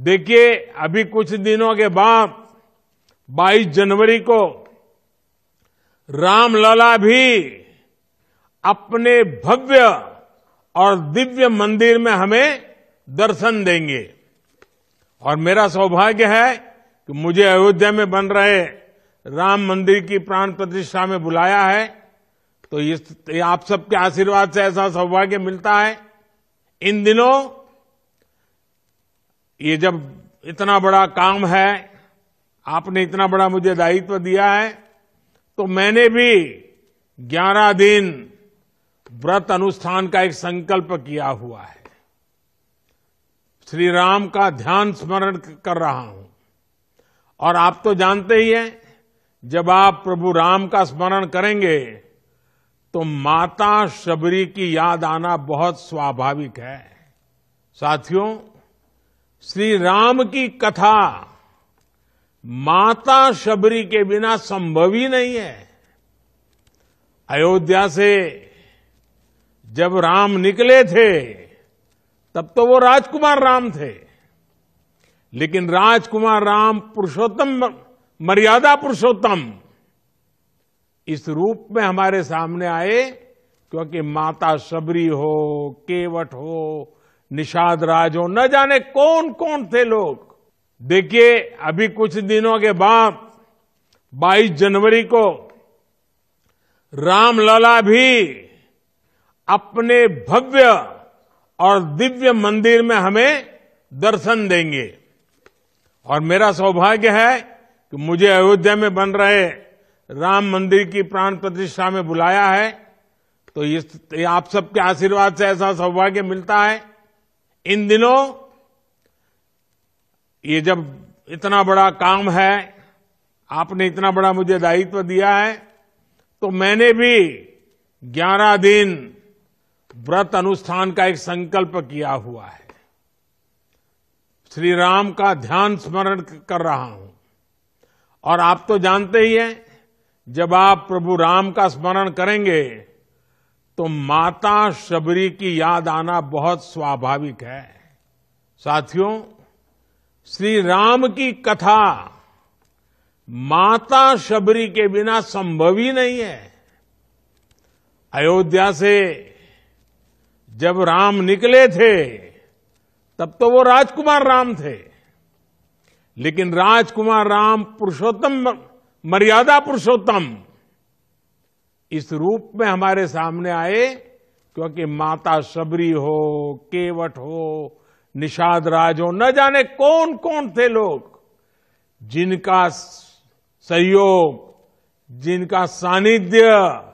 देखिए अभी कुछ दिनों के बाद 22 जनवरी को रामलला भी अपने भव्य और दिव्य मंदिर में हमें दर्शन देंगे और मेरा सौभाग्य है कि मुझे अयोध्या में बन रहे राम मंदिर की प्राण प्रतिष्ठा में बुलाया है तो ये आप सबके आशीर्वाद से ऐसा सौभाग्य मिलता है इन दिनों ये जब इतना बड़ा काम है आपने इतना बड़ा मुझे दायित्व दिया है तो मैंने भी 11 दिन व्रत अनुष्ठान का एक संकल्प किया हुआ है श्री राम का ध्यान स्मरण कर रहा हूं और आप तो जानते ही हैं जब आप प्रभु राम का स्मरण करेंगे तो माता शबरी की याद आना बहुत स्वाभाविक है साथियों श्री राम की कथा माता शबरी के बिना संभव ही नहीं है अयोध्या से जब राम निकले थे तब तो वो राजकुमार राम थे लेकिन राजकुमार राम पुरुषोत्तम मर्यादा पुरुषोत्तम इस रूप में हमारे सामने आए क्योंकि माता शबरी हो केवट हो निषाद राजो न जाने कौन कौन थे लोग देखिए अभी कुछ दिनों के बाद 22 जनवरी को रामलला भी अपने भव्य और दिव्य मंदिर में हमें दर्शन देंगे और मेरा सौभाग्य है कि मुझे अयोध्या में बन रहे राम मंदिर की प्राण प्रतिष्ठा में बुलाया है तो इस आप सबके आशीर्वाद से ऐसा सौभाग्य मिलता है इन दिनों ये जब इतना बड़ा काम है आपने इतना बड़ा मुझे दायित्व दिया है तो मैंने भी 11 दिन व्रत अनुष्ठान का एक संकल्प किया हुआ है श्री राम का ध्यान स्मरण कर रहा हूं और आप तो जानते ही हैं जब आप प्रभु राम का स्मरण करेंगे तो माता शबरी की याद आना बहुत स्वाभाविक है साथियों श्री राम की कथा माता शबरी के बिना संभव ही नहीं है अयोध्या से जब राम निकले थे तब तो वो राजकुमार राम थे लेकिन राजकुमार राम पुरुषोत्तम मर्यादा पुरुषोत्तम इस रूप में हमारे सामने आए क्योंकि माता शबरी हो केवट हो निषाद राज हो न जाने कौन कौन थे लोग जिनका सहयोग जिनका सानिध्य